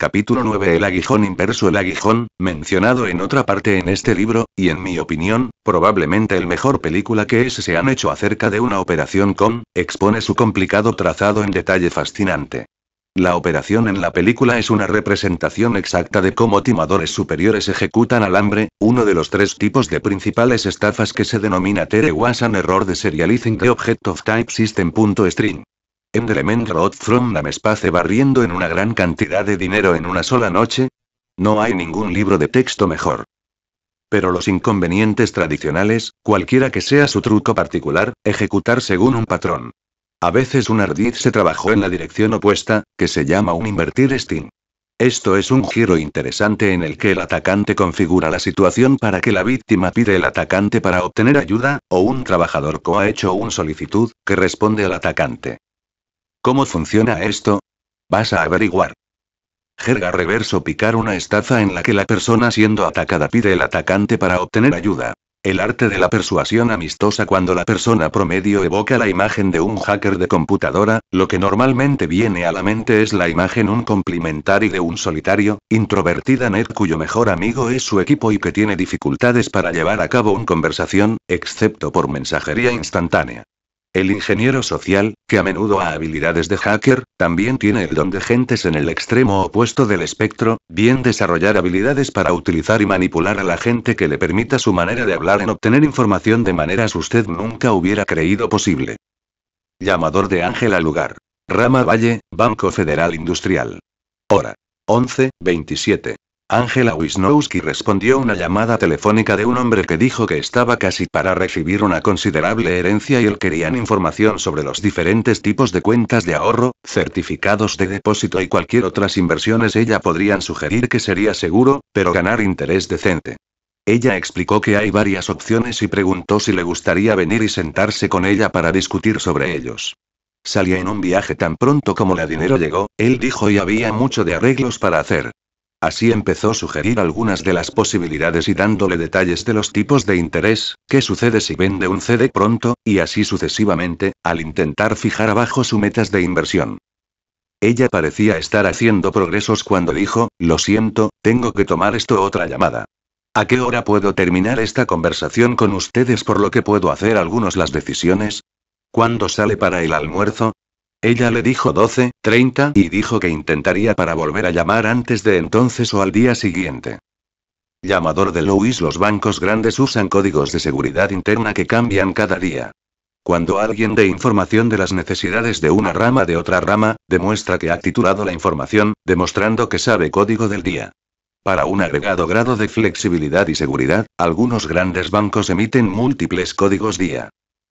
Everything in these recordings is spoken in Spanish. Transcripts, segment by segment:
Capítulo 9 El aguijón inverso El aguijón, mencionado en otra parte en este libro, y en mi opinión, probablemente el mejor película que es se han hecho acerca de una operación con, expone su complicado trazado en detalle fascinante. La operación en la película es una representación exacta de cómo timadores superiores ejecutan alambre, uno de los tres tipos de principales estafas que se denomina Terewasan Error de Serializing the Object of Type System.string. ¿Em Roth road from la barriendo en una gran cantidad de dinero en una sola noche? No hay ningún libro de texto mejor. Pero los inconvenientes tradicionales, cualquiera que sea su truco particular, ejecutar según un patrón. A veces un ardid se trabajó en la dirección opuesta, que se llama un invertir steam. Esto es un giro interesante en el que el atacante configura la situación para que la víctima pide el atacante para obtener ayuda, o un trabajador co ha hecho una solicitud, que responde al atacante. ¿Cómo funciona esto? Vas a averiguar. Jerga reverso picar una estaza en la que la persona siendo atacada pide el atacante para obtener ayuda. El arte de la persuasión amistosa cuando la persona promedio evoca la imagen de un hacker de computadora, lo que normalmente viene a la mente es la imagen un complementario de un solitario, introvertida net cuyo mejor amigo es su equipo y que tiene dificultades para llevar a cabo una conversación, excepto por mensajería instantánea. El ingeniero social, que a menudo ha habilidades de hacker, también tiene el don de gentes en el extremo opuesto del espectro, bien desarrollar habilidades para utilizar y manipular a la gente que le permita su manera de hablar en obtener información de maneras usted nunca hubiera creído posible. Llamador de Ángela Lugar. Rama Valle, Banco Federal Industrial. Hora. 11, 27. Angela Wisnowski respondió una llamada telefónica de un hombre que dijo que estaba casi para recibir una considerable herencia y él quería información sobre los diferentes tipos de cuentas de ahorro, certificados de depósito y cualquier otras inversiones ella podrían sugerir que sería seguro, pero ganar interés decente. Ella explicó que hay varias opciones y preguntó si le gustaría venir y sentarse con ella para discutir sobre ellos. Salía en un viaje tan pronto como la dinero llegó, él dijo y había mucho de arreglos para hacer. Así empezó a sugerir algunas de las posibilidades y dándole detalles de los tipos de interés, qué sucede si vende un CD pronto, y así sucesivamente, al intentar fijar abajo sus metas de inversión. Ella parecía estar haciendo progresos cuando dijo, lo siento, tengo que tomar esto otra llamada. ¿A qué hora puedo terminar esta conversación con ustedes por lo que puedo hacer algunos las decisiones? ¿Cuándo sale para el almuerzo? Ella le dijo 12, 30 y dijo que intentaría para volver a llamar antes de entonces o al día siguiente. Llamador de Louis Los bancos grandes usan códigos de seguridad interna que cambian cada día. Cuando alguien dé información de las necesidades de una rama de otra rama, demuestra que ha titulado la información, demostrando que sabe código del día. Para un agregado grado de flexibilidad y seguridad, algunos grandes bancos emiten múltiples códigos día.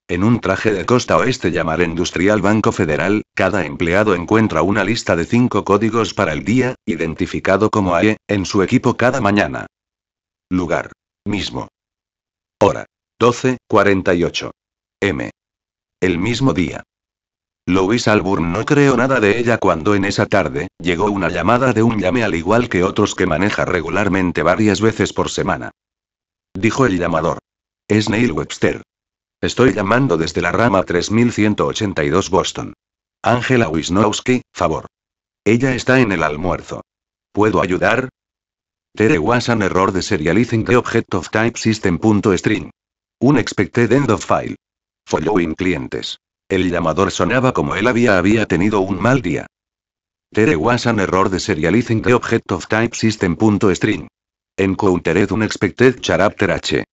En un traje de costa oeste llamar Industrial Banco Federal, cada empleado encuentra una lista de cinco códigos para el día, identificado como AE, en su equipo cada mañana. Lugar. Mismo. Hora. 12.48. M. El mismo día. Louis Alburn no creó nada de ella cuando en esa tarde, llegó una llamada de un llame al igual que otros que maneja regularmente varias veces por semana. Dijo el llamador. Es Neil Webster. Estoy llamando desde la rama 3182 Boston. Ángela Wisnowski, favor. Ella está en el almuerzo. ¿Puedo ayudar? There was error de serializing the object of type system.string. Unexpected end of file. Following clientes. El llamador sonaba como él había había tenido un mal día. There was error de serializing the object of type system.string. Encountered unexpected character H.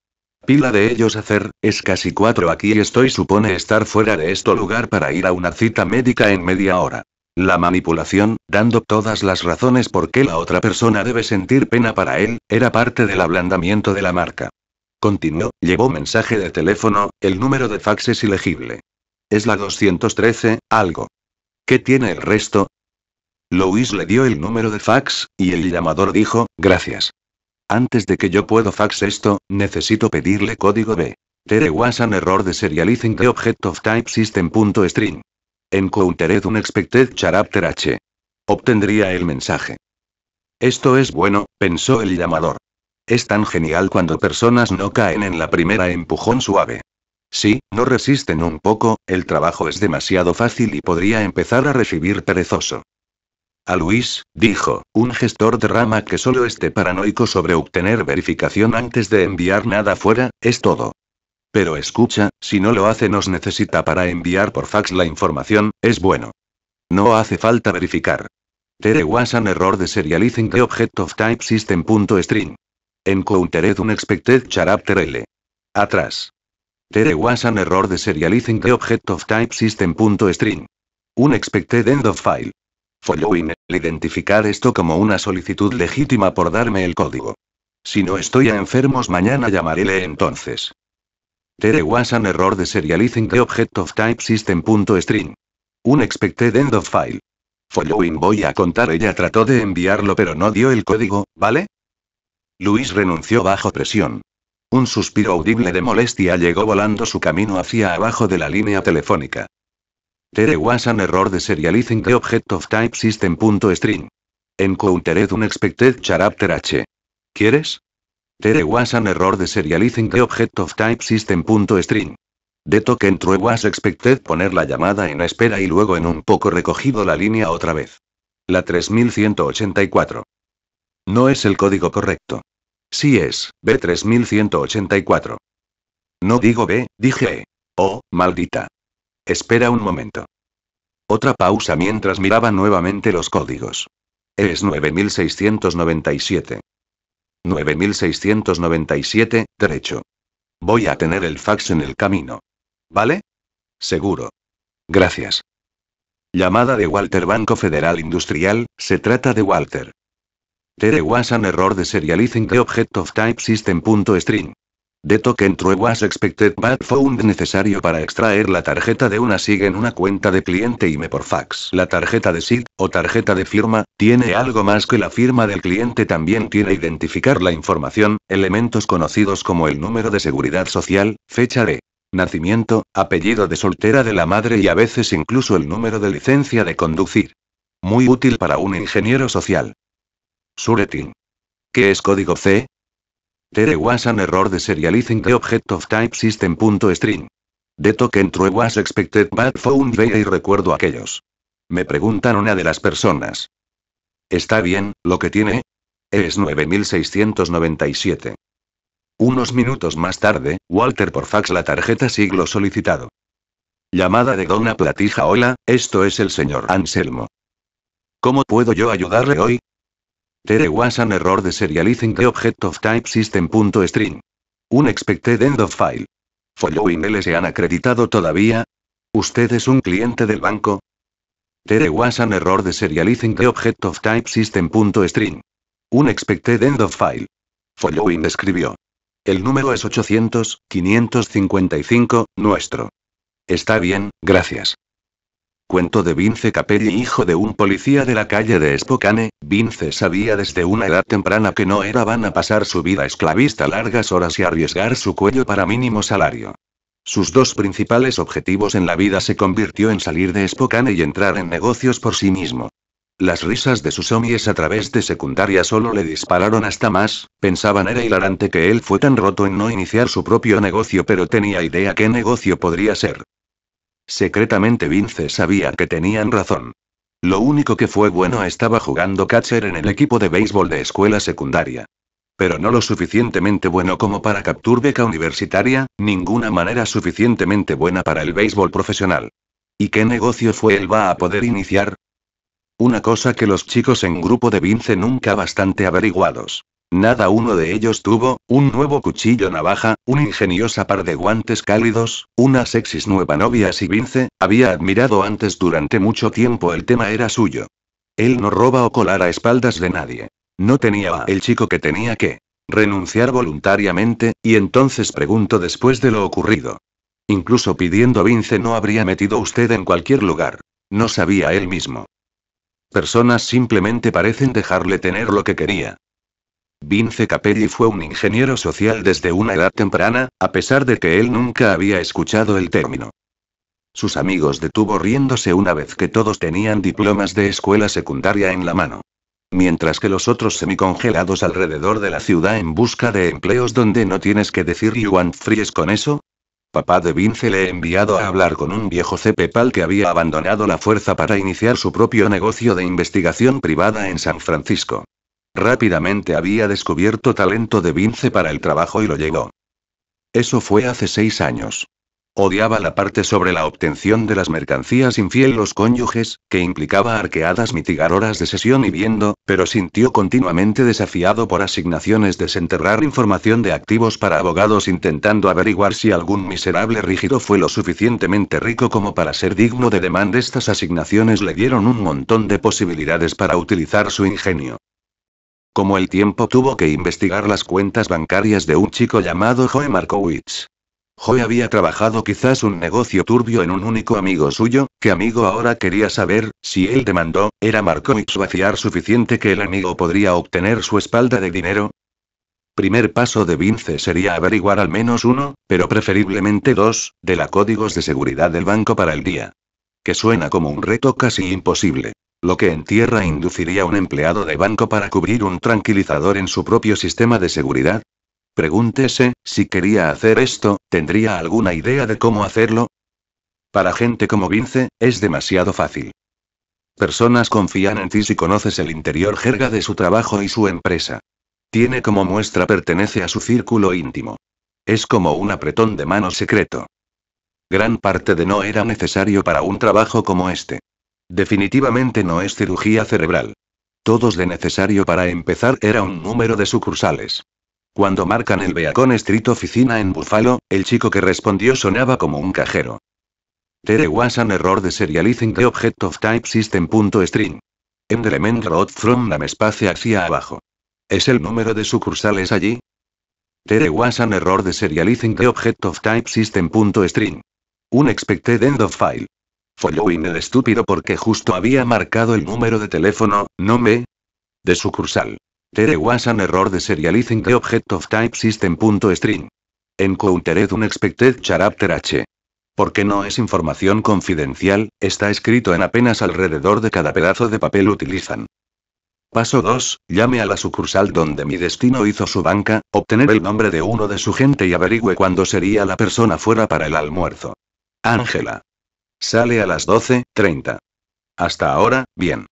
Pila de ellos hacer, es casi cuatro aquí estoy supone estar fuera de esto lugar para ir a una cita médica en media hora. La manipulación, dando todas las razones por qué la otra persona debe sentir pena para él, era parte del ablandamiento de la marca. Continuó, llevó mensaje de teléfono, el número de fax es ilegible. Es la 213, algo. ¿Qué tiene el resto? Louis le dio el número de fax, y el llamador dijo, gracias. Antes de que yo pueda fax esto, necesito pedirle código B. There was an error de serializing the object of type system.string. Encountered expected character H. Obtendría el mensaje. Esto es bueno, pensó el llamador. Es tan genial cuando personas no caen en la primera empujón suave. Si no resisten un poco, el trabajo es demasiado fácil y podría empezar a recibir perezoso. A Luis, dijo, un gestor de rama que solo esté paranoico sobre obtener verificación antes de enviar nada fuera, es todo. Pero escucha, si no lo hace nos necesita para enviar por fax la información, es bueno. No hace falta verificar. There was an error de serializing the object of type system.string. Encountered expected character L. Atrás. There was an error de serializing the object of type system.string. expected end of file. Following, el identificar esto como una solicitud legítima por darme el código. Si no estoy a enfermos mañana llamaréle entonces. There was an error de serializing the object of type system.string. expected end of file. Following voy a contar ella trató de enviarlo pero no dio el código, ¿vale? Luis renunció bajo presión. Un suspiro audible de molestia llegó volando su camino hacia abajo de la línea telefónica. There was an error de serializing the object of type system.string. Encountered expected character H. ¿Quieres? There was an error de serializing the object of type system.string. De token true was expected poner la llamada en espera y luego en un poco recogido la línea otra vez. La 3184. No es el código correcto. Sí es, B3184. No digo B, dije E. Oh, maldita. Espera un momento. Otra pausa mientras miraba nuevamente los códigos. Es 9697. 9697, derecho. Voy a tener el fax en el camino. ¿Vale? Seguro. Gracias. Llamada de Walter Banco Federal Industrial, se trata de Walter. There was an error de serializing the object of type system.string. De token true was expected but found necesario para extraer la tarjeta de una SIG en una cuenta de cliente y me por fax. La tarjeta de SIG, o tarjeta de firma, tiene algo más que la firma del cliente también tiene identificar la información, elementos conocidos como el número de seguridad social, fecha de nacimiento, apellido de soltera de la madre y a veces incluso el número de licencia de conducir. Muy útil para un ingeniero social. Suretin. ¿Qué es código C? There was an error de serializing the object of type system.string. The token true was expected but found V. y recuerdo aquellos. Me preguntan una de las personas. Está bien, lo que tiene. Es 9697. Unos minutos más tarde, Walter por fax la tarjeta siglo solicitado. Llamada de Dona Platija Hola, esto es el señor Anselmo. ¿Cómo puedo yo ayudarle hoy? Terewasan was an error de serializing the object of type system.string. expected end of file. Following L se han acreditado todavía. ¿Usted es un cliente del banco? There was an error de serializing the object of type system.string. expected end of file. Following escribió. El número es 800, 555, nuestro. Está bien, gracias. Cuento de Vince Capelli, hijo de un policía de la calle de Spokane, Vince sabía desde una edad temprana que no era van a pasar su vida esclavista largas horas y arriesgar su cuello para mínimo salario. Sus dos principales objetivos en la vida se convirtió en salir de Spokane y entrar en negocios por sí mismo. Las risas de sus homies a través de secundaria solo le dispararon hasta más, pensaban era hilarante que él fue tan roto en no iniciar su propio negocio pero tenía idea qué negocio podría ser. Secretamente Vince sabía que tenían razón. Lo único que fue bueno estaba jugando catcher en el equipo de béisbol de escuela secundaria. Pero no lo suficientemente bueno como para captur beca universitaria, ninguna manera suficientemente buena para el béisbol profesional. ¿Y qué negocio fue él va a poder iniciar? Una cosa que los chicos en grupo de Vince nunca bastante averiguados. Nada uno de ellos tuvo, un nuevo cuchillo navaja, un ingeniosa par de guantes cálidos, una sexis nueva novia si Vince, había admirado antes durante mucho tiempo el tema era suyo. Él no roba o colar a espaldas de nadie. No tenía a el chico que tenía que renunciar voluntariamente, y entonces pregunto después de lo ocurrido. Incluso pidiendo Vince no habría metido usted en cualquier lugar. No sabía él mismo. Personas simplemente parecen dejarle tener lo que quería. Vince Capelli fue un ingeniero social desde una edad temprana, a pesar de que él nunca había escuchado el término. Sus amigos detuvo riéndose una vez que todos tenían diplomas de escuela secundaria en la mano. Mientras que los otros semicongelados alrededor de la ciudad en busca de empleos donde no tienes que decir you want fries con eso. Papá de Vince le he enviado a hablar con un viejo cepepal que había abandonado la fuerza para iniciar su propio negocio de investigación privada en San Francisco. Rápidamente había descubierto talento de Vince para el trabajo y lo llegó. Eso fue hace seis años. Odiaba la parte sobre la obtención de las mercancías infiel los cónyuges, que implicaba arqueadas mitigar horas de sesión y viendo, pero sintió continuamente desafiado por asignaciones desenterrar información de activos para abogados intentando averiguar si algún miserable rígido fue lo suficientemente rico como para ser digno de demanda. Estas asignaciones le dieron un montón de posibilidades para utilizar su ingenio. Como el tiempo tuvo que investigar las cuentas bancarias de un chico llamado Joe Markowitz. Joe había trabajado quizás un negocio turbio en un único amigo suyo, que amigo ahora quería saber, si él demandó, ¿era Markowitz vaciar suficiente que el amigo podría obtener su espalda de dinero? Primer paso de Vince sería averiguar al menos uno, pero preferiblemente dos, de la códigos de seguridad del banco para el día. Que suena como un reto casi imposible lo que en tierra induciría un empleado de banco para cubrir un tranquilizador en su propio sistema de seguridad. Pregúntese, si quería hacer esto, ¿tendría alguna idea de cómo hacerlo? Para gente como Vince, es demasiado fácil. Personas confían en ti si conoces el interior jerga de su trabajo y su empresa. Tiene como muestra pertenece a su círculo íntimo. Es como un apretón de mano secreto. Gran parte de no era necesario para un trabajo como este. Definitivamente no es cirugía cerebral. Todos de necesario para empezar era un número de sucursales. Cuando marcan el Beacon Street oficina en Buffalo, el chico que respondió sonaba como un cajero. Terewasan error de serializing the object of type system.string. End element road from name space hacia abajo. ¿Es el número de sucursales allí? Terewasan error de serializing the object of type system.string. expected end of file. Following el estúpido porque justo había marcado el número de teléfono, no me. De sucursal. There was an error de serializing the object of type system.string. Encountered expected character H. Porque no es información confidencial, está escrito en apenas alrededor de cada pedazo de papel utilizan. Paso 2. Llame a la sucursal donde mi destino hizo su banca, obtener el nombre de uno de su gente y averigüe cuándo sería la persona fuera para el almuerzo. Ángela. Sale a las 12.30. Hasta ahora, bien.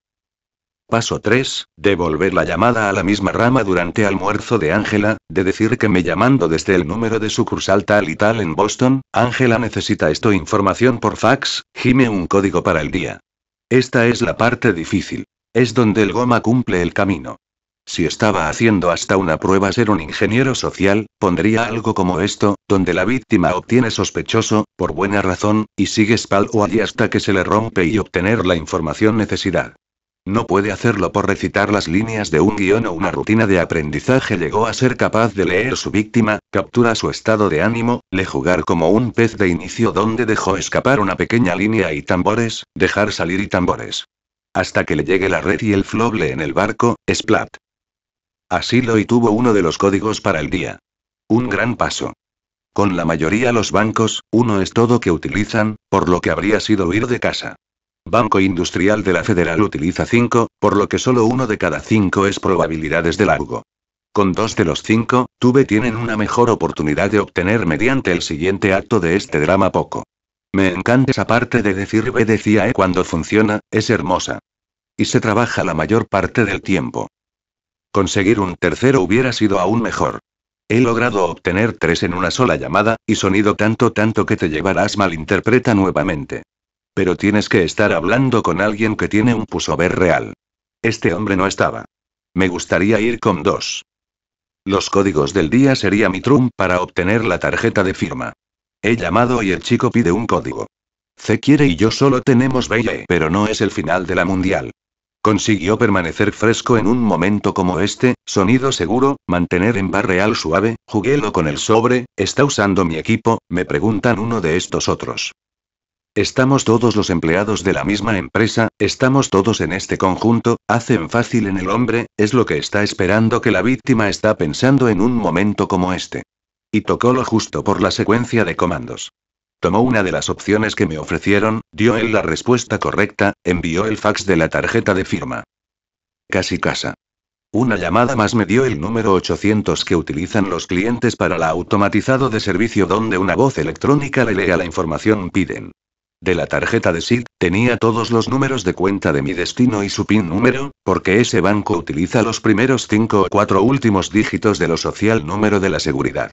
Paso 3. Devolver la llamada a la misma rama durante almuerzo de Ángela, de decir que me llamando desde el número de sucursal tal y tal en Boston, Ángela necesita esto información por fax, gime un código para el día. Esta es la parte difícil. Es donde el goma cumple el camino. Si estaba haciendo hasta una prueba ser un ingeniero social, pondría algo como esto, donde la víctima obtiene sospechoso, por buena razón, y sigue Spal o allí hasta que se le rompe y obtener la información necesidad. No puede hacerlo por recitar las líneas de un guión o una rutina de aprendizaje. Llegó a ser capaz de leer su víctima, captura su estado de ánimo, le jugar como un pez de inicio donde dejó escapar una pequeña línea y tambores, dejar salir y tambores. Hasta que le llegue la red y el floble en el barco, Splat. Asilo y tuvo uno de los códigos para el día. Un gran paso. Con la mayoría los bancos, uno es todo que utilizan, por lo que habría sido ir de casa. Banco Industrial de la Federal utiliza cinco, por lo que solo uno de cada cinco es probabilidades de largo. Con dos de los cinco, tuve tienen una mejor oportunidad de obtener mediante el siguiente acto de este drama poco. Me encanta esa parte de decir B decía E cuando funciona, es hermosa. Y se trabaja la mayor parte del tiempo. Conseguir un tercero hubiera sido aún mejor. He logrado obtener tres en una sola llamada, y sonido tanto tanto que te llevarás malinterpreta nuevamente. Pero tienes que estar hablando con alguien que tiene un pusover real. Este hombre no estaba. Me gustaría ir con dos. Los códigos del día sería mi trum para obtener la tarjeta de firma. He llamado y el chico pide un código. C quiere y yo solo tenemos B, e, pero no es el final de la mundial. Consiguió permanecer fresco en un momento como este, sonido seguro, mantener en bar real suave, juguelo con el sobre, está usando mi equipo, me preguntan uno de estos otros. Estamos todos los empleados de la misma empresa, estamos todos en este conjunto, hacen fácil en el hombre, es lo que está esperando que la víctima está pensando en un momento como este. Y tocó lo justo por la secuencia de comandos. Tomó una de las opciones que me ofrecieron, dio él la respuesta correcta, envió el fax de la tarjeta de firma. Casi casa. Una llamada más me dio el número 800 que utilizan los clientes para la automatizado de servicio donde una voz electrónica le lea la información piden. De la tarjeta de SID, tenía todos los números de cuenta de mi destino y su PIN número, porque ese banco utiliza los primeros cinco o cuatro últimos dígitos de lo social número de la seguridad.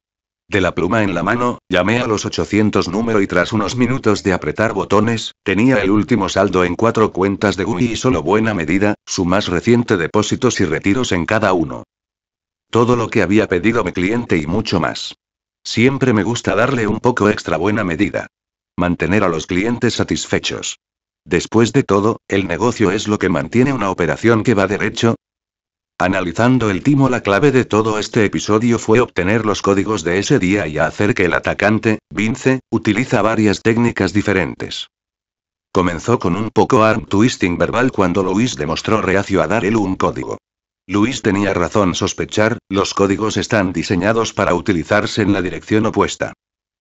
De la pluma en la mano, llamé a los 800 número y tras unos minutos de apretar botones, tenía el último saldo en cuatro cuentas de GUI y solo buena medida, su más reciente depósitos y retiros en cada uno. Todo lo que había pedido mi cliente y mucho más. Siempre me gusta darle un poco extra buena medida. Mantener a los clientes satisfechos. Después de todo, el negocio es lo que mantiene una operación que va derecho, Analizando el timo la clave de todo este episodio fue obtener los códigos de ese día y hacer que el atacante, Vince, utiliza varias técnicas diferentes. Comenzó con un poco arm twisting verbal cuando Luis demostró reacio a dar él un código. Luis tenía razón sospechar, los códigos están diseñados para utilizarse en la dirección opuesta.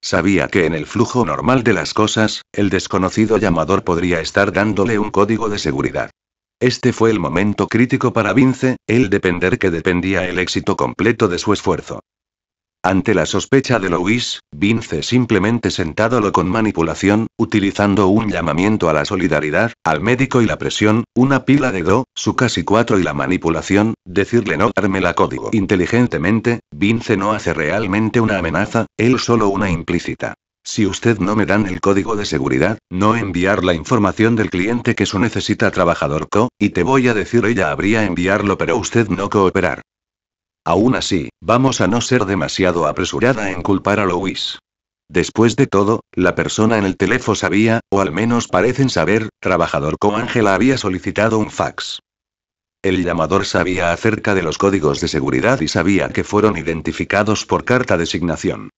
Sabía que en el flujo normal de las cosas, el desconocido llamador podría estar dándole un código de seguridad. Este fue el momento crítico para Vince, el depender que dependía el éxito completo de su esfuerzo. Ante la sospecha de Louis, Vince simplemente sentádolo con manipulación, utilizando un llamamiento a la solidaridad, al médico y la presión, una pila de do, su casi cuatro y la manipulación, decirle no darme la código. Inteligentemente, Vince no hace realmente una amenaza, él solo una implícita. Si usted no me dan el código de seguridad, no enviar la información del cliente que su necesita trabajador co, y te voy a decir ella habría enviarlo pero usted no cooperar. Aún así, vamos a no ser demasiado apresurada en culpar a Louis. Después de todo, la persona en el teléfono sabía, o al menos parecen saber, trabajador Co. Ángela había solicitado un fax. El llamador sabía acerca de los códigos de seguridad y sabía que fueron identificados por carta designación.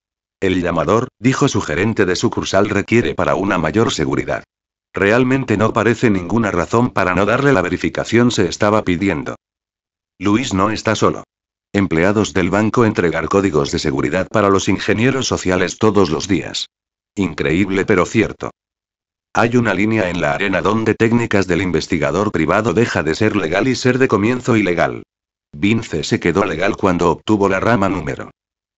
El llamador, dijo su gerente de sucursal, requiere para una mayor seguridad. Realmente no parece ninguna razón para no darle la verificación se estaba pidiendo. Luis no está solo. Empleados del banco entregar códigos de seguridad para los ingenieros sociales todos los días. Increíble pero cierto. Hay una línea en la arena donde técnicas del investigador privado deja de ser legal y ser de comienzo ilegal. Vince se quedó legal cuando obtuvo la rama número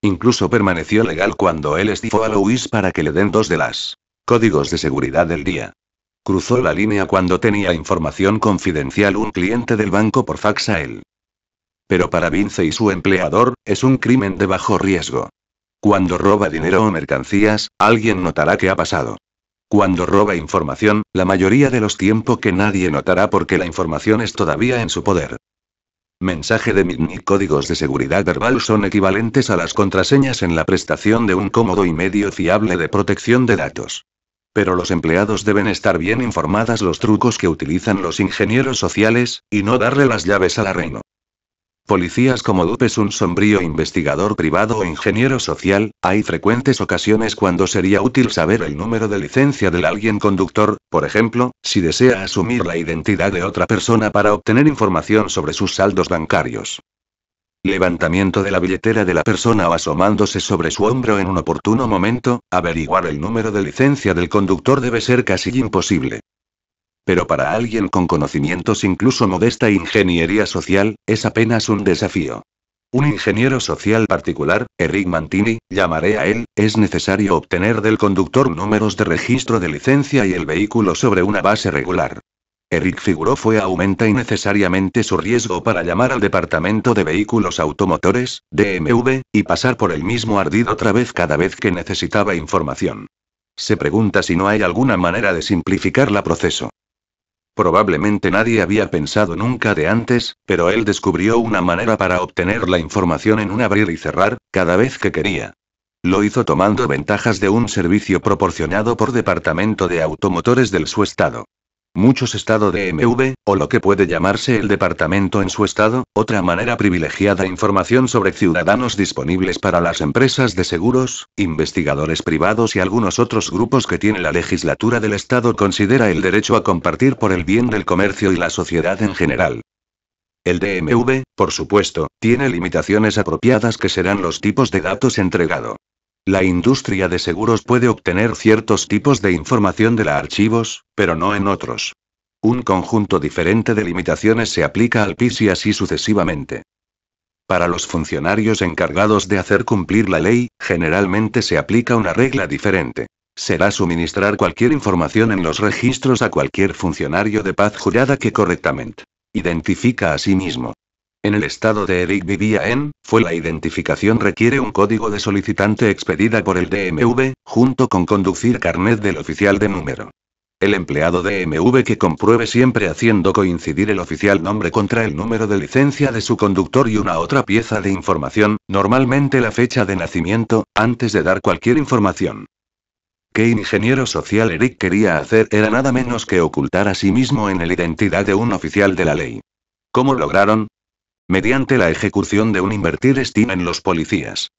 Incluso permaneció legal cuando él estifó a Louis para que le den dos de las códigos de seguridad del día. Cruzó la línea cuando tenía información confidencial un cliente del banco por fax a él. Pero para Vince y su empleador, es un crimen de bajo riesgo. Cuando roba dinero o mercancías, alguien notará que ha pasado. Cuando roba información, la mayoría de los tiempos que nadie notará porque la información es todavía en su poder. Mensaje de y Códigos de seguridad verbal son equivalentes a las contraseñas en la prestación de un cómodo y medio fiable de protección de datos. Pero los empleados deben estar bien informadas los trucos que utilizan los ingenieros sociales, y no darle las llaves al la Policías como Dupe es un sombrío investigador privado o ingeniero social, hay frecuentes ocasiones cuando sería útil saber el número de licencia del alguien conductor, por ejemplo, si desea asumir la identidad de otra persona para obtener información sobre sus saldos bancarios. Levantamiento de la billetera de la persona o asomándose sobre su hombro en un oportuno momento, averiguar el número de licencia del conductor debe ser casi imposible. Pero para alguien con conocimientos incluso modesta ingeniería social, es apenas un desafío. Un ingeniero social particular, Eric Mantini, llamaré a él, es necesario obtener del conductor números de registro de licencia y el vehículo sobre una base regular. Eric figuró fue aumenta innecesariamente su riesgo para llamar al Departamento de Vehículos Automotores, DMV, y pasar por el mismo ardido otra vez cada vez que necesitaba información. Se pregunta si no hay alguna manera de simplificar la proceso. Probablemente nadie había pensado nunca de antes, pero él descubrió una manera para obtener la información en un abrir y cerrar, cada vez que quería. Lo hizo tomando ventajas de un servicio proporcionado por Departamento de Automotores del su estado. Muchos estado de o lo que puede llamarse el departamento en su estado, otra manera privilegiada información sobre ciudadanos disponibles para las empresas de seguros, investigadores privados y algunos otros grupos que tiene la legislatura del estado considera el derecho a compartir por el bien del comercio y la sociedad en general. El DMV, por supuesto, tiene limitaciones apropiadas que serán los tipos de datos entregado. La industria de seguros puede obtener ciertos tipos de información de la archivos, pero no en otros. Un conjunto diferente de limitaciones se aplica al PIS y así sucesivamente. Para los funcionarios encargados de hacer cumplir la ley, generalmente se aplica una regla diferente. Será suministrar cualquier información en los registros a cualquier funcionario de paz jurada que correctamente identifica a sí mismo. En el estado de Eric vivía en, fue la identificación requiere un código de solicitante expedida por el DMV, junto con conducir carnet del oficial de número. El empleado DMV que compruebe siempre haciendo coincidir el oficial nombre contra el número de licencia de su conductor y una otra pieza de información, normalmente la fecha de nacimiento, antes de dar cualquier información. ¿Qué ingeniero social Eric quería hacer era nada menos que ocultar a sí mismo en la identidad de un oficial de la ley? ¿Cómo lograron? mediante la ejecución de un invertir Steam en los policías.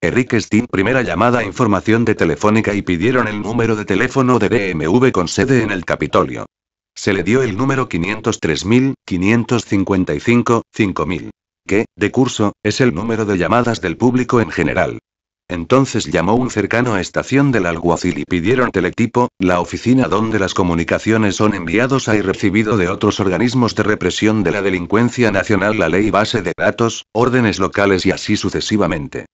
Enrique Steam primera llamada a información de telefónica y pidieron el número de teléfono de DMV con sede en el Capitolio. Se le dio el número 503.555.5000, que, de curso, es el número de llamadas del público en general. Entonces llamó un cercano a estación del alguacil y pidieron teletipo, la oficina donde las comunicaciones son enviados y recibido de otros organismos de represión de la delincuencia nacional la ley base de datos, órdenes locales y así sucesivamente.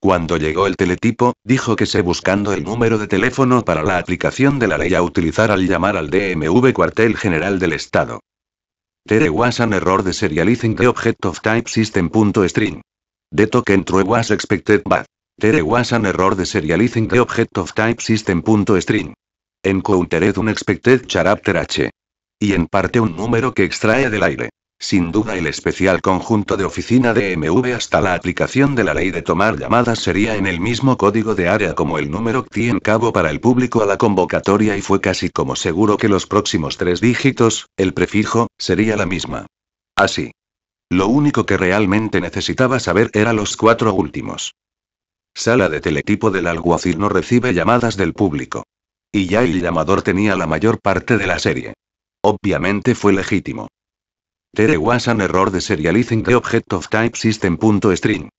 Cuando llegó el teletipo, dijo que se buscando el número de teléfono para la aplicación de la ley a utilizar al llamar al DMV cuartel general del estado. TypeError: an error de serializing the object of type system.string. The token true was expected bad. Tere was an error de serializing the object of type system.string. Encountered expected character H. Y en parte un número que extrae del aire. Sin duda el especial conjunto de oficina de MV hasta la aplicación de la ley de tomar llamadas sería en el mismo código de área como el número que en cabo para el público a la convocatoria y fue casi como seguro que los próximos tres dígitos, el prefijo, sería la misma. Así. Lo único que realmente necesitaba saber era los cuatro últimos. Sala de teletipo del alguacil no recibe llamadas del público. Y ya el llamador tenía la mayor parte de la serie. Obviamente fue legítimo. There was an error de serializing the object of type system.string.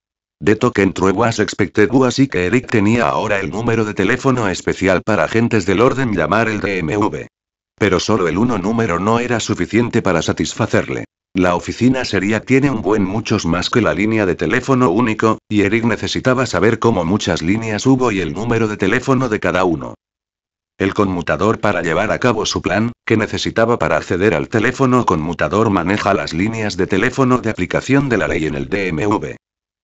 de token true was expected así que Eric tenía ahora el número de teléfono especial para agentes del orden llamar el DMV. Pero solo el uno número no era suficiente para satisfacerle. La oficina sería tiene un buen muchos más que la línea de teléfono único, y Eric necesitaba saber cómo muchas líneas hubo y el número de teléfono de cada uno. El conmutador para llevar a cabo su plan, que necesitaba para acceder al teléfono conmutador maneja las líneas de teléfono de aplicación de la ley en el DMV.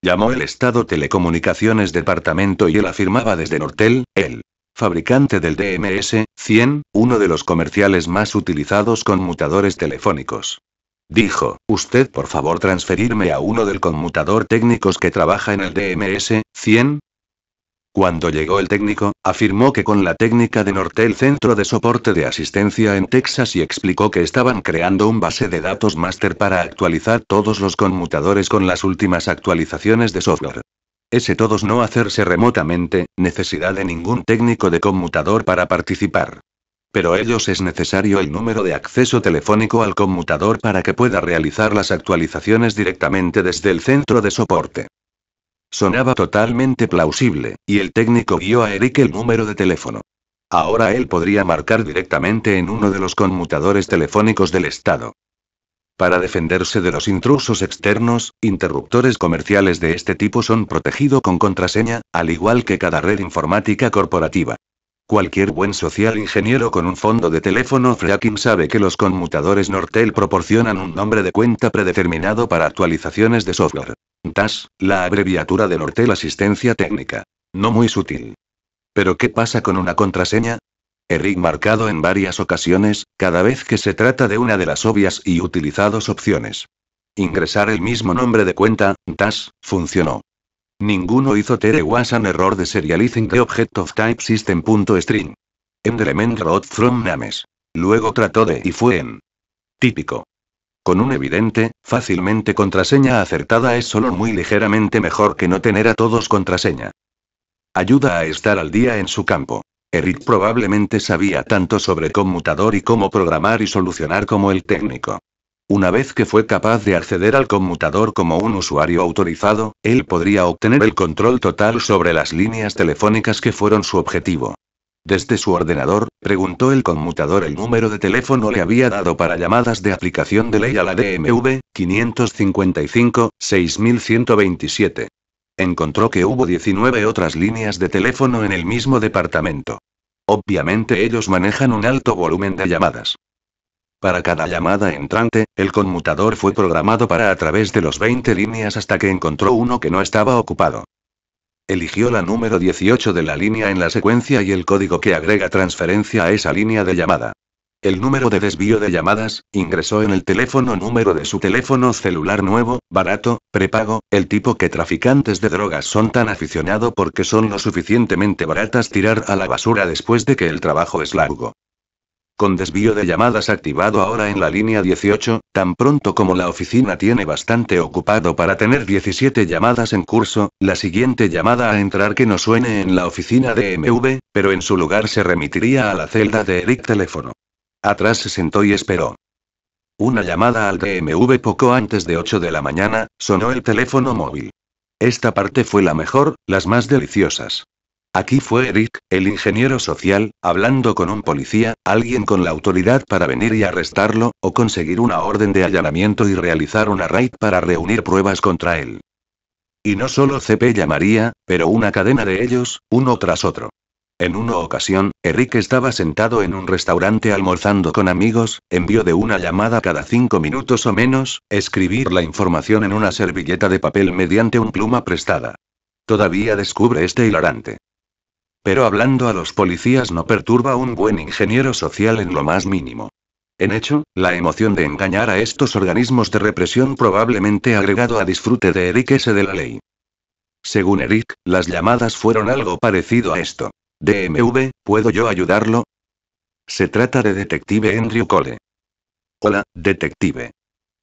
Llamó el Estado Telecomunicaciones Departamento y él afirmaba desde Nortel, el fabricante del DMS-100, uno de los comerciales más utilizados conmutadores telefónicos. Dijo, usted por favor transferirme a uno del conmutador técnicos que trabaja en el DMS, 100. Cuando llegó el técnico, afirmó que con la técnica de Nortel Centro de Soporte de Asistencia en Texas y explicó que estaban creando un base de datos master para actualizar todos los conmutadores con las últimas actualizaciones de software. Ese todos no hacerse remotamente, necesidad de ningún técnico de conmutador para participar. Pero ellos es necesario el número de acceso telefónico al conmutador para que pueda realizar las actualizaciones directamente desde el centro de soporte. Sonaba totalmente plausible, y el técnico guió a Eric el número de teléfono. Ahora él podría marcar directamente en uno de los conmutadores telefónicos del Estado. Para defenderse de los intrusos externos, interruptores comerciales de este tipo son protegidos con contraseña, al igual que cada red informática corporativa. Cualquier buen social ingeniero con un fondo de teléfono fracking sabe que los conmutadores Nortel proporcionan un nombre de cuenta predeterminado para actualizaciones de software. TAS, la abreviatura de Nortel Asistencia Técnica. No muy sutil. Pero ¿qué pasa con una contraseña? Eric marcado en varias ocasiones, cada vez que se trata de una de las obvias y utilizadas opciones. Ingresar el mismo nombre de cuenta, TAS, funcionó. Ninguno hizo tere was an error de serializing the object of type system.string. End element wrote from names. Luego trató de y fue en. Típico. Con un evidente, fácilmente contraseña acertada es solo muy ligeramente mejor que no tener a todos contraseña. Ayuda a estar al día en su campo. Eric probablemente sabía tanto sobre conmutador y cómo programar y solucionar como el técnico. Una vez que fue capaz de acceder al conmutador como un usuario autorizado, él podría obtener el control total sobre las líneas telefónicas que fueron su objetivo. Desde su ordenador, preguntó el conmutador el número de teléfono le había dado para llamadas de aplicación de ley a la DMV, 555-6127. Encontró que hubo 19 otras líneas de teléfono en el mismo departamento. Obviamente ellos manejan un alto volumen de llamadas. Para cada llamada entrante, el conmutador fue programado para a través de los 20 líneas hasta que encontró uno que no estaba ocupado. Eligió la número 18 de la línea en la secuencia y el código que agrega transferencia a esa línea de llamada. El número de desvío de llamadas, ingresó en el teléfono número de su teléfono celular nuevo, barato, prepago, el tipo que traficantes de drogas son tan aficionado porque son lo suficientemente baratas tirar a la basura después de que el trabajo es largo. Con desvío de llamadas activado ahora en la línea 18, tan pronto como la oficina tiene bastante ocupado para tener 17 llamadas en curso, la siguiente llamada a entrar que no suene en la oficina de pero en su lugar se remitiría a la celda de Eric teléfono. Atrás se sentó y esperó. Una llamada al DMV poco antes de 8 de la mañana, sonó el teléfono móvil. Esta parte fue la mejor, las más deliciosas. Aquí fue Eric, el ingeniero social, hablando con un policía, alguien con la autoridad para venir y arrestarlo, o conseguir una orden de allanamiento y realizar una raid para reunir pruebas contra él. Y no solo CP llamaría, pero una cadena de ellos, uno tras otro. En una ocasión, Eric estaba sentado en un restaurante almorzando con amigos, envió de una llamada cada cinco minutos o menos, escribir la información en una servilleta de papel mediante un pluma prestada. Todavía descubre este hilarante. Pero hablando a los policías no perturba un buen ingeniero social en lo más mínimo. En hecho, la emoción de engañar a estos organismos de represión probablemente agregado a disfrute de Eric S. de la ley. Según Eric, las llamadas fueron algo parecido a esto. DMV, ¿puedo yo ayudarlo? Se trata de detective Andrew Cole. Hola, detective.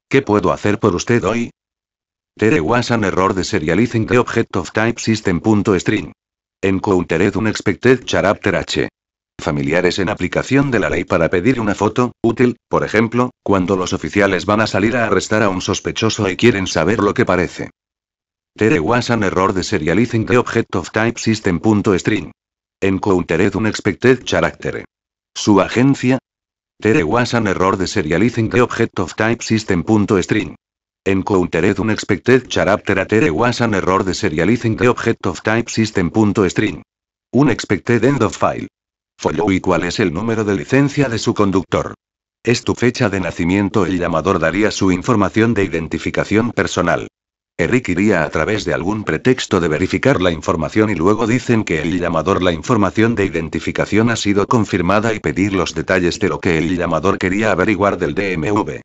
¿Qué puedo hacer por usted hoy? Tere was an error de serializing the object of type system.string. Encountered expected character H familiares en aplicación de la ley para pedir una foto, útil, por ejemplo, cuando los oficiales van a salir a arrestar a un sospechoso y quieren saber lo que parece. There an error de serializing the object of type system.string. Encountered expected character. Su agencia. There an error de serializing the object of type system.string. Encountered unexpected character there was an error de serializing the object of type system.string. expected end of file. Follow y cuál es el número de licencia de su conductor. Es tu fecha de nacimiento. El llamador daría su información de identificación personal. Eric iría a través de algún pretexto de verificar la información y luego dicen que el llamador la información de identificación ha sido confirmada y pedir los detalles de lo que el llamador quería averiguar del DMV.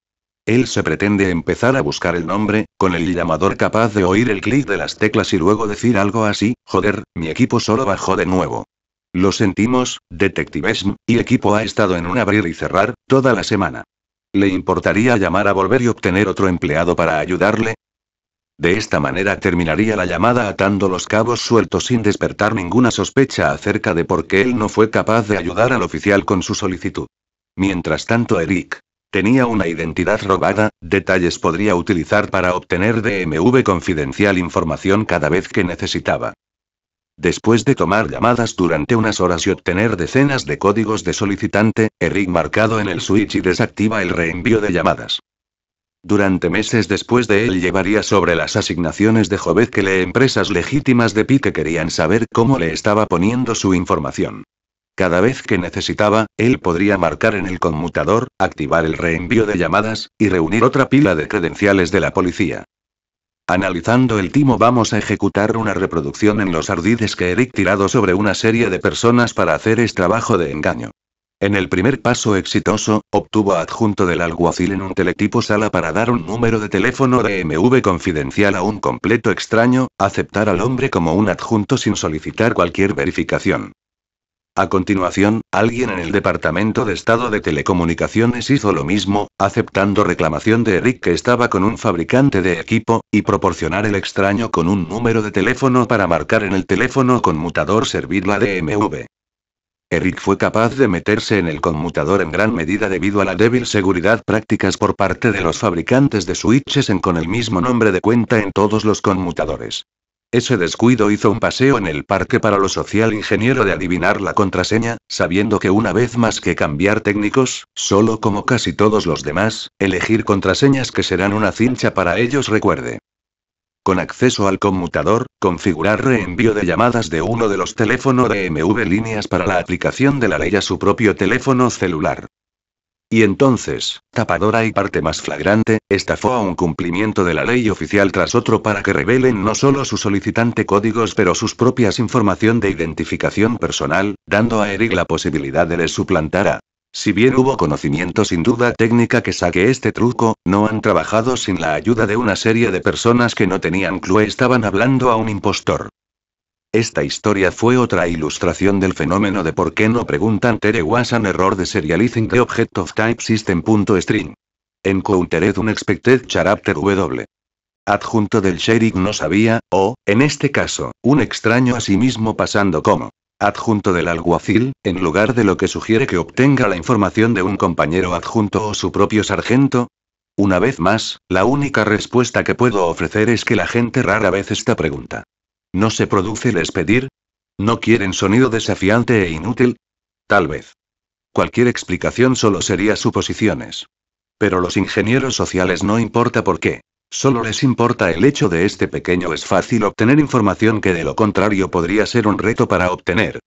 Él se pretende empezar a buscar el nombre, con el llamador capaz de oír el clic de las teclas y luego decir algo así, joder, mi equipo solo bajó de nuevo. Lo sentimos, Detectives, y equipo ha estado en un abrir y cerrar, toda la semana. ¿Le importaría llamar a volver y obtener otro empleado para ayudarle? De esta manera terminaría la llamada atando los cabos sueltos sin despertar ninguna sospecha acerca de por qué él no fue capaz de ayudar al oficial con su solicitud. Mientras tanto, Eric, Tenía una identidad robada, detalles podría utilizar para obtener DMV Confidencial información cada vez que necesitaba. Después de tomar llamadas durante unas horas y obtener decenas de códigos de solicitante, Eric marcado en el switch y desactiva el reenvío de llamadas. Durante meses después de él llevaría sobre las asignaciones de Jovet que le empresas legítimas de Pique querían saber cómo le estaba poniendo su información. Cada vez que necesitaba, él podría marcar en el conmutador, activar el reenvío de llamadas, y reunir otra pila de credenciales de la policía. Analizando el timo vamos a ejecutar una reproducción en los ardides que Eric tirado sobre una serie de personas para hacer este trabajo de engaño. En el primer paso exitoso, obtuvo adjunto del alguacil en un teletipo sala para dar un número de teléfono de MV confidencial a un completo extraño, aceptar al hombre como un adjunto sin solicitar cualquier verificación. A continuación, alguien en el Departamento de Estado de Telecomunicaciones hizo lo mismo, aceptando reclamación de Eric que estaba con un fabricante de equipo, y proporcionar el extraño con un número de teléfono para marcar en el teléfono conmutador servir la DMV. Eric fue capaz de meterse en el conmutador en gran medida debido a la débil seguridad prácticas por parte de los fabricantes de switches en con el mismo nombre de cuenta en todos los conmutadores. Ese descuido hizo un paseo en el parque para lo social ingeniero de adivinar la contraseña, sabiendo que una vez más que cambiar técnicos, solo como casi todos los demás, elegir contraseñas que serán una cincha para ellos recuerde. Con acceso al conmutador, configurar reenvío de llamadas de uno de los teléfonos de MV líneas para la aplicación de la ley a su propio teléfono celular. Y entonces, tapadora y parte más flagrante, estafó a un cumplimiento de la ley oficial tras otro para que revelen no solo su solicitante códigos pero sus propias información de identificación personal, dando a Eric la posibilidad de les suplantar a. Si bien hubo conocimiento sin duda técnica que saque este truco, no han trabajado sin la ayuda de una serie de personas que no tenían clue estaban hablando a un impostor. Esta historia fue otra ilustración del fenómeno de por qué no preguntan Tere was an error de serializing the object of type system.string. Encountered expected character W. Adjunto del sheriff no sabía, o, en este caso, un extraño a sí mismo pasando como adjunto del alguacil, en lugar de lo que sugiere que obtenga la información de un compañero adjunto o su propio sargento? Una vez más, la única respuesta que puedo ofrecer es que la gente rara vez esta pregunta. ¿No se produce el expedir? ¿No quieren sonido desafiante e inútil? Tal vez. Cualquier explicación solo sería suposiciones. Pero los ingenieros sociales no importa por qué. Solo les importa el hecho de este pequeño es fácil obtener información que de lo contrario podría ser un reto para obtener.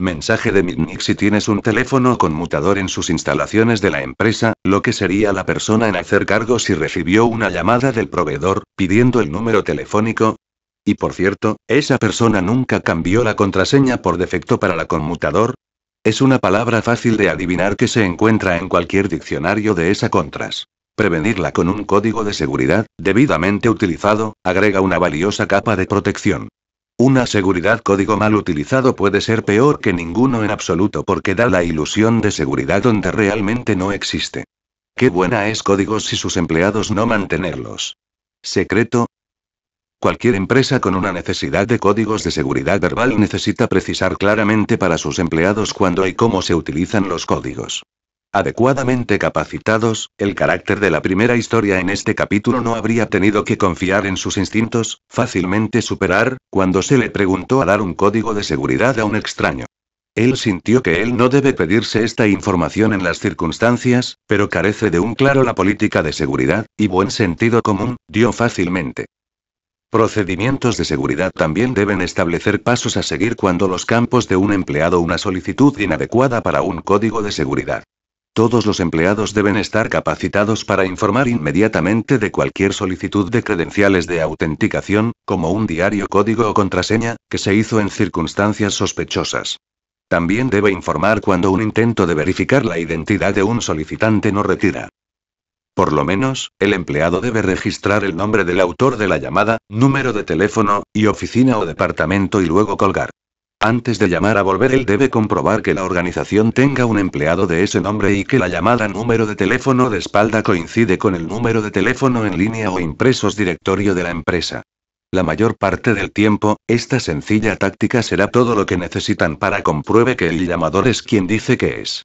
Mensaje de Mitnick si tienes un teléfono conmutador en sus instalaciones de la empresa, lo que sería la persona en hacer cargo si recibió una llamada del proveedor, pidiendo el número telefónico, y por cierto, esa persona nunca cambió la contraseña por defecto para la conmutador. Es una palabra fácil de adivinar que se encuentra en cualquier diccionario de esa contras. Prevenirla con un código de seguridad, debidamente utilizado, agrega una valiosa capa de protección. Una seguridad código mal utilizado puede ser peor que ninguno en absoluto porque da la ilusión de seguridad donde realmente no existe. Qué buena es código si sus empleados no mantenerlos. Secreto, Cualquier empresa con una necesidad de códigos de seguridad verbal necesita precisar claramente para sus empleados cuándo y cómo se utilizan los códigos. Adecuadamente capacitados, el carácter de la primera historia en este capítulo no habría tenido que confiar en sus instintos, fácilmente superar, cuando se le preguntó a dar un código de seguridad a un extraño. Él sintió que él no debe pedirse esta información en las circunstancias, pero carece de un claro la política de seguridad, y buen sentido común, dio fácilmente. Procedimientos de seguridad también deben establecer pasos a seguir cuando los campos de un empleado una solicitud inadecuada para un código de seguridad. Todos los empleados deben estar capacitados para informar inmediatamente de cualquier solicitud de credenciales de autenticación, como un diario código o contraseña, que se hizo en circunstancias sospechosas. También debe informar cuando un intento de verificar la identidad de un solicitante no retira por lo menos, el empleado debe registrar el nombre del autor de la llamada, número de teléfono, y oficina o departamento y luego colgar. Antes de llamar a volver, él debe comprobar que la organización tenga un empleado de ese nombre y que la llamada número de teléfono de espalda coincide con el número de teléfono en línea o impresos directorio de la empresa. La mayor parte del tiempo, esta sencilla táctica será todo lo que necesitan para compruebe que el llamador es quien dice que es.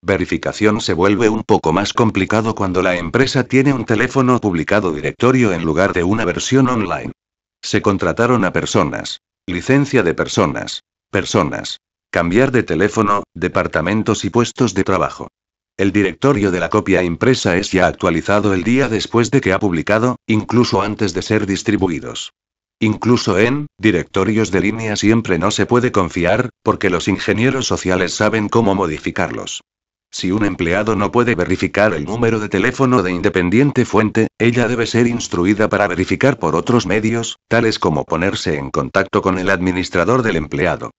Verificación se vuelve un poco más complicado cuando la empresa tiene un teléfono publicado directorio en lugar de una versión online. Se contrataron a personas. Licencia de personas. Personas. Cambiar de teléfono, departamentos y puestos de trabajo. El directorio de la copia impresa es ya actualizado el día después de que ha publicado, incluso antes de ser distribuidos. Incluso en directorios de línea siempre no se puede confiar, porque los ingenieros sociales saben cómo modificarlos. Si un empleado no puede verificar el número de teléfono de independiente fuente, ella debe ser instruida para verificar por otros medios, tales como ponerse en contacto con el administrador del empleado.